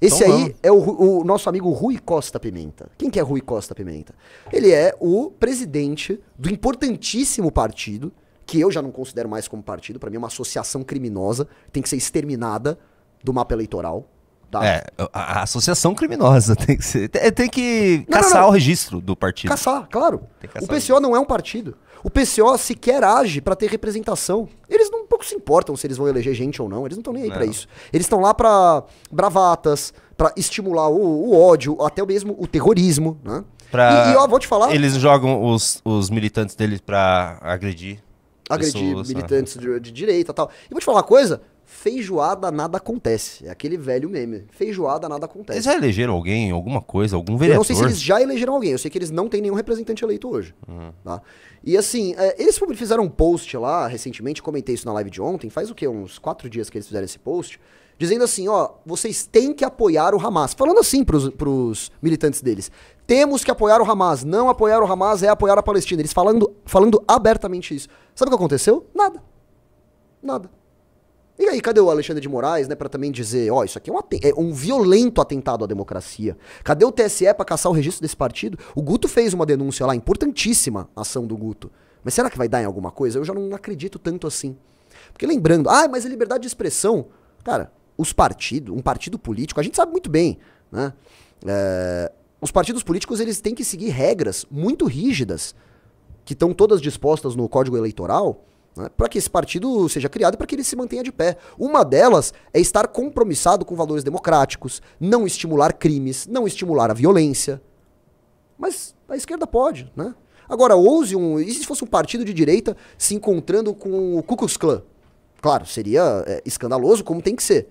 Esse então, aí é o, o, nosso amigo Rui Costa Pimenta. Quem que é Rui Costa Pimenta? Ele é o presidente do importantíssimo partido, que eu já não considero mais como partido, para mim é uma associação criminosa, tem que ser exterminada do mapa eleitoral. Tá. É, a, a associação criminosa tem que, ser, tem, tem que não, caçar não, não. o registro do partido. Caçar, claro. Caçar o PCO o não é um partido. O PCO sequer age para ter representação. Eles não um pouco se importam se eles vão eleger gente ou não. Eles não estão nem aí para isso. Eles estão lá para bravatas, para estimular o, o, ódio, até mesmo o terrorismo, né? Pra... E, e ó, vou te falar. Eles jogam os, os militantes deles para agredir agredir pessoas, né? militantes de, de, direita tal. E vou te falar uma coisa: feijoada nada acontece. É aquele velho meme. Feijoada nada acontece. Eles já elegeram alguém, alguma coisa, algum vereador? Eu não sei se eles já elegeram alguém. Eu sei que eles não têm nenhum representante eleito hoje. Uhum. Tá? E assim, é, eles fizeram um post lá recentemente, comentei isso na live de ontem, faz o quê? Uns quatro dias que eles fizeram esse post, dizendo assim, ó, vocês têm que apoiar o Hamas. Falando assim pros, pros militantes deles. Temos que apoiar o Hamas. Não apoiar o Hamas é apoiar a Palestina. Eles falando, falando abertamente isso. Sabe o que aconteceu? Nada. Nada. E aí, cadê o Alexandre de Moraes, né, para também dizer, ó, oh, isso aqui é um, é um, violento atentado à democracia. Cadê o TSE para caçar o registro desse partido? O Guto fez uma denúncia lá, importantíssima a ação do Guto. Mas será que vai dar em alguma coisa? Eu já não acredito tanto assim. Porque lembrando, ah, mas a é liberdade de expressão, cara, os partidos, um partido político, a gente sabe muito bem, né? É, os partidos políticos eles têm que seguir regras muito rígidas que estão todas dispostas no Código Eleitoral né, para que esse partido seja criado, e para que ele se mantenha de pé. Uma delas é estar compromissado com valores democráticos, não estimular crimes, não estimular a violência. Mas a esquerda pode, né? Agora, ouse um. E se fosse um partido de direita se encontrando com o Ku Klux Klan? Claro, seria é, escandaloso, como tem que ser.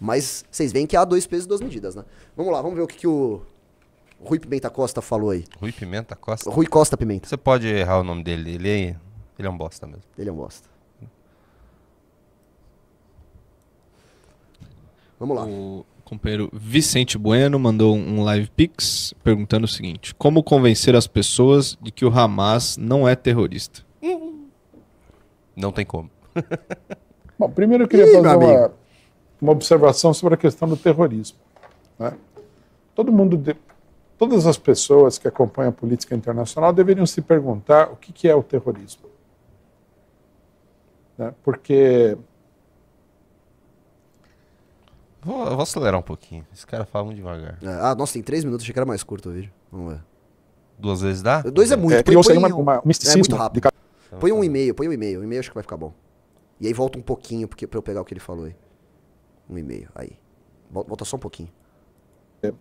Mas vocês veem que há dois pesos e duas medidas, né? Vamos lá, vamos ver o que, que o Rui Pimenta Costa falou aí. Rui Pimenta Costa? Rui Costa Pimenta. Você pode errar o nome dele, ele é ele é um bosta mesmo. Ele é um bosta. Vamos lá. O companheiro Vicente Bueno mandou um live pix perguntando o seguinte: Como convencer as pessoas de que o Hamas não é terrorista? Não tem como. Bom, primeiro eu queria Ih, fazer uma, uma, observação sobre a questão do terrorismo. Né? Todo mundo, de, todas as pessoas que acompanham a política internacional deveriam se perguntar o que, que é o terrorismo. Né? Porque. Vou, vou, acelerar um pouquinho. Esse cara fala muito devagar. É, ah, nossa, tem três minutos, achei que era mais curto o vídeo. Vamos ver. Duas vezes dá? Dois é muito. É, põe, põe uma, um, uma, um é muito rápido. Então põe um tá. e-mail, põe um e-mail. Um e-mail acho que vai ficar bom. E aí volta um pouquinho porque, pra eu pegar o que ele falou aí. Um e-mail, aí. Volta só um pouquinho. É.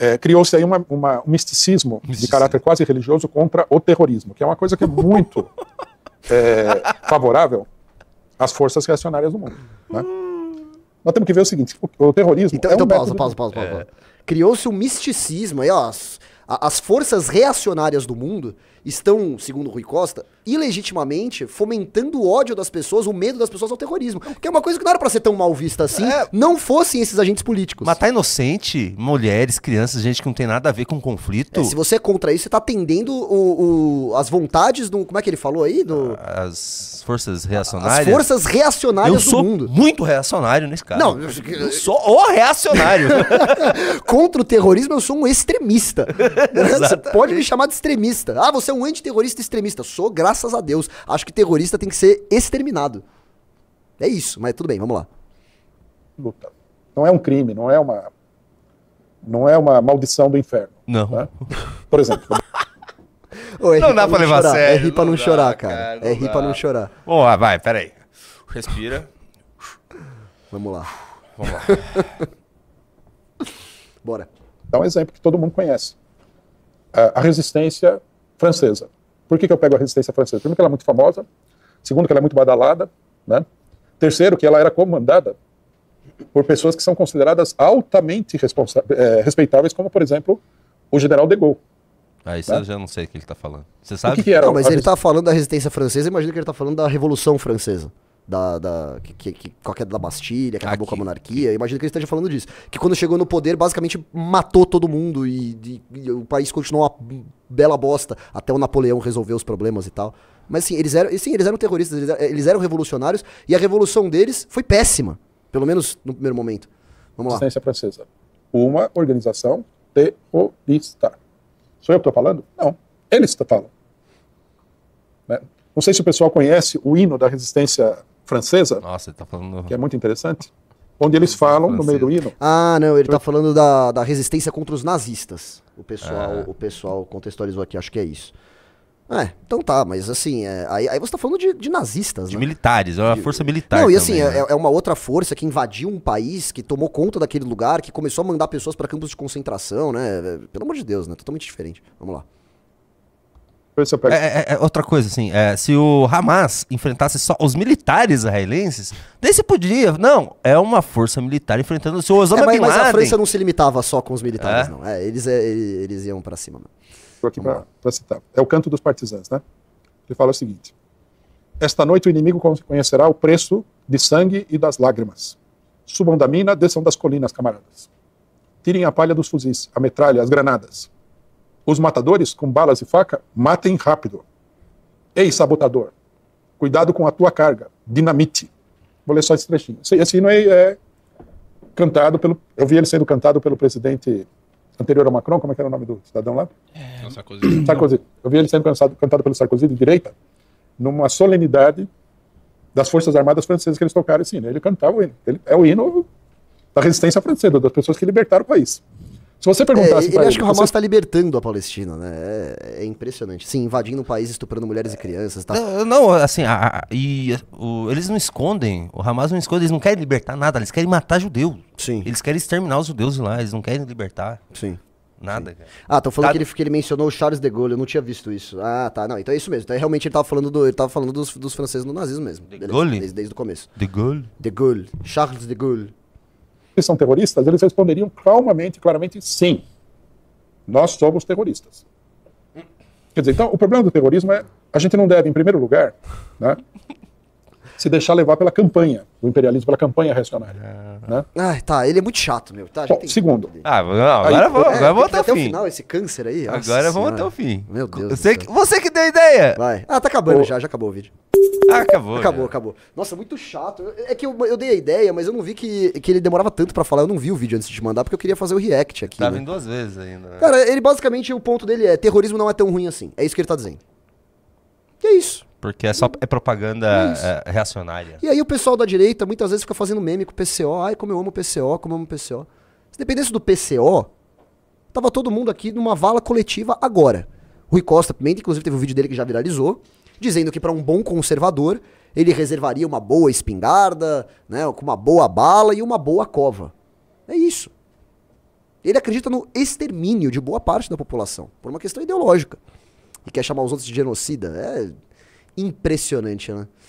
É, criou-se aí uma, uma, um misticismo de caráter quase religioso contra o terrorismo, que é uma coisa que é muito é, favorável às forças reacionárias do mundo. Né? Nós temos que ver o seguinte: o, terrorismo. Então, é então um pausa, pausa, pausa, é. pausa, Criou-se um misticismo aí, ó. As, as forças reacionárias do mundo estão, segundo Rui Costa, ilegitimamente fomentando o ódio das pessoas, o medo das pessoas ao terrorismo. Que é uma coisa que não era para ser tão mal vista assim, é... não fossem esses agentes políticos. Matar tá inocente, mulheres, crianças, gente que não tem nada a ver com conflito. É, se você é contra isso, você tá atendendo o, o, as vontades do. Como é que ele falou aí? Do... Ah, as forças reacionárias. As forças reacionárias eu sou do mundo. Muito reacionário nesse caso. Não, eu, eu sou o reacionário. contra o terrorismo, eu sou um extremista. você pode me chamar de extremista. Ah, você é um um antiterrorista extremista. Sou, graças a Deus. Acho que terrorista tem que ser exterminado. É isso, mas tudo bem, vamos lá. Luta. Não é um crime, não é uma. Não é uma maldição do inferno. Não. Né? Por exemplo. Ô, é não dá pra, levar a é sério. É rir pra não, não dá, chorar, cara. cara é rir pra não chorar. Boa, vai, peraí. Respira. Vamos lá. Vamos lá. Bora. Dá um exemplo que todo mundo conhece. A resistência francesa. Por que, que eu pego a resistência francesa? Primeiro, que ela é muito famosa. Segundo, que ela é muito badalada. Né? Terceiro, que ela era comandada por pessoas que são consideradas altamente é, respeitáveis, como, por exemplo, o general de Gaulle. Aí ah, você né? já não sei o que ele está falando. Você sabe? O que, que era? Não, mas ele está falando da resistência francesa, imagina que ele está falando da Revolução Francesa da, da que, que, da Bastilha, que acabou Aqui. com a monarquia. imagina que ele esteja falando disso. Que quando chegou no poder, basicamente matou todo mundo e, e, e o país continuou uma bela bosta até o Napoleão resolver os problemas e tal. Mas sim eles eram, sim, eles eram terroristas, eles eram, eles eram revolucionários e a revolução deles foi péssima, pelo menos no primeiro momento. Vamos lá. Resistência francesa. Uma organização terrorista. Sou eu que estou falando? Não. Eles estão Né? Não sei se o pessoal conhece o hino da resistência francesa. Nossa, ele tá falando. Que é muito interessante. Onde eles falam no meio do hino. Ah, não, ele está falando da, da resistência contra os nazistas. O pessoal, é. o pessoal contextualizou aqui, acho que é isso. É, então tá, mas assim, é, aí, aí, você tá falando de, de nazistas, De né? militares, é uma de, força militar. Não, e assim, também, né? é, né? é, uma outra força que invadiu um país, que tomou conta daquele lugar, que começou a mandar pessoas para campos de concentração, né? Pelo amor de Deus, né? Totalmente diferente. Vamos lá. É, é, é, outra coisa, assim, é, se o Hamas enfrentasse só os militares israelenses, daí se podia. Não, é uma força militar enfrentando se o Osama é, mas, Bin Laden. Mas a França não se limitava só com os militares, é? não. É, eles, eles, eles iam para cima. Estou aqui para citar. É o canto dos partisans, né? Ele fala o seguinte: Esta noite o inimigo conhecerá o preço de sangue e das lágrimas. Subam da mina, desçam das colinas, camaradas. Tirem a palha dos fuzis, a metralha, as granadas os matadores, com balas e faca, matem rápido. Ei, sabotador, cuidado com a tua carga, dinamite. Vou ler só esse trechinho. Esse, hino aí é cantado pelo. Eu vi ele sendo cantado pelo presidente anterior ao Macron, como é que era o nome do cidadão lá? É... Sarkozy. Sarkozy. Eu vi ele sendo cantado, cantado pelo Sarkozy de direita, numa solenidade das Forças Armadas Francesas que eles tocaram esse hino. Ele cantava o hino. Ele, é o hino da resistência francesa, das pessoas que libertaram o país. Se você perguntasse é, ele acha que o Hamas está você... libertando a Palestina, né? É, é, impressionante. Sim, invadindo o país, estuprando mulheres é, e crianças, tá? Não, é, não assim, a, a, e, o, eles não escondem, o Hamas não esconde, eles não querem libertar nada, eles querem matar judeus. Sim. Eles querem exterminar os judeus lá, eles não querem libertar. Sim. Nada, Sim. cara. Ah, estão falando tá... que, ele, que ele mencionou o Charles de Gaulle, eu não tinha visto isso. Ah, tá, não, então é isso mesmo. Então, é realmente ele estava falando, do, ele tava falando dos, dos franceses no nazismo mesmo. De Gaulle? Desde, desde o começo. De Gaulle? De Gaulle. Charles de Gaulle que são terroristas, eles responderiam calmamente, claramente, sim, nós somos terroristas. Quer dizer, então, o problema do terrorismo é a gente não deve, em primeiro lugar, né, se deixar levar pela campanha, do imperialismo, pela campanha reacionária. É... Né? Ah, tá, ele é muito chato, meu. Tá, Bom, segundo. Ah, não, agora aí, vou, é, agora até, até o fim. final esse câncer aí. Agora vamos até o fim. Meu Deus. Você, que, você que deu ideia. Vai. Ah, tá acabando o... já, já acabou o vídeo. Ah, acabou. Acabou, já. acabou. Nossa, muito chato. É que eu, eu, dei a ideia, mas eu não vi que, que ele demorava tanto para falar. Eu não vi o vídeo antes de te mandar, porque eu queria fazer o react aqui. Tá né? vindo duas vezes ainda. Né? Cara, ele basicamente, o ponto dele é: terrorismo não é tão ruim assim. É isso que ele tá dizendo. E é isso. Porque é só é propaganda é, é reacionária. E aí o pessoal da direita muitas vezes fica fazendo meme com o PCO. Ai, como eu amo o PCO, como eu amo o PCO. Se dependesse do PCO, tava todo mundo aqui numa vala coletiva agora. Rui Costa Pimenta, inclusive teve um vídeo dele que já viralizou dizendo que para um bom conservador ele reservaria uma boa espingarda, né, com uma boa bala e uma boa cova. É isso. Ele acredita no extermínio de boa parte da população, por uma questão ideológica. E quer chamar os outros de genocida. É impressionante, né?